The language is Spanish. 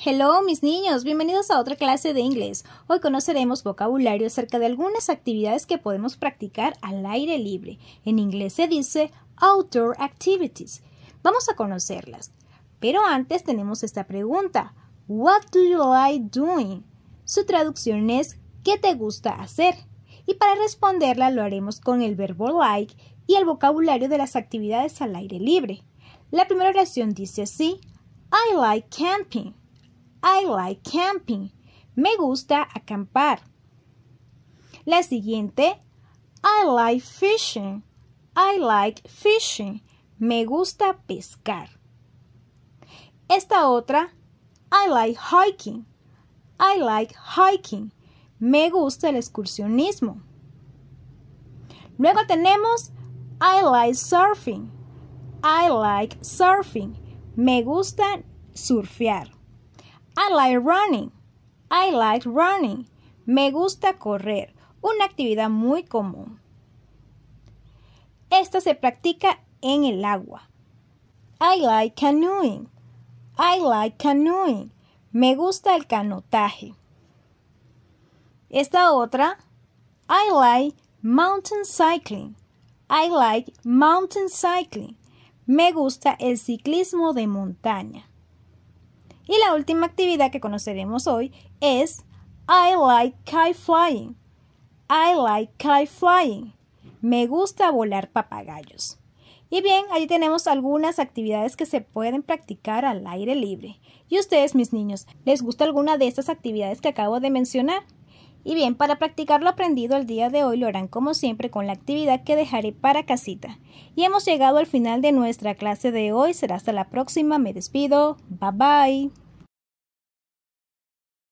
Hello, mis niños, bienvenidos a otra clase de inglés. Hoy conoceremos vocabulario acerca de algunas actividades que podemos practicar al aire libre. En inglés se dice outdoor activities. Vamos a conocerlas. Pero antes tenemos esta pregunta. What do you like doing? Su traducción es ¿qué te gusta hacer? Y para responderla lo haremos con el verbo like y el vocabulario de las actividades al aire libre. La primera oración dice así. I like camping. I like camping. Me gusta acampar. La siguiente, I like fishing. I like fishing. Me gusta pescar. Esta otra, I like hiking. I like hiking. Me gusta el excursionismo. Luego tenemos I like surfing. I like surfing. Me gusta surfear. I like running. I like running. Me gusta correr, una actividad muy común. Esta se practica en el agua. I like canoeing. I like canoeing. Me gusta el canotaje. Esta otra, I like mountain cycling. I like mountain cycling. Me gusta el ciclismo de montaña. Y la última actividad que conoceremos hoy es I like kite flying. I like kite flying. Me gusta volar papagayos. Y bien, ahí tenemos algunas actividades que se pueden practicar al aire libre. ¿Y ustedes, mis niños, les gusta alguna de estas actividades que acabo de mencionar? Y bien, para practicar lo aprendido el día de hoy lo harán como siempre con la actividad que dejaré para casita. Y hemos llegado al final de nuestra clase de hoy, será hasta la próxima, me despido, bye bye.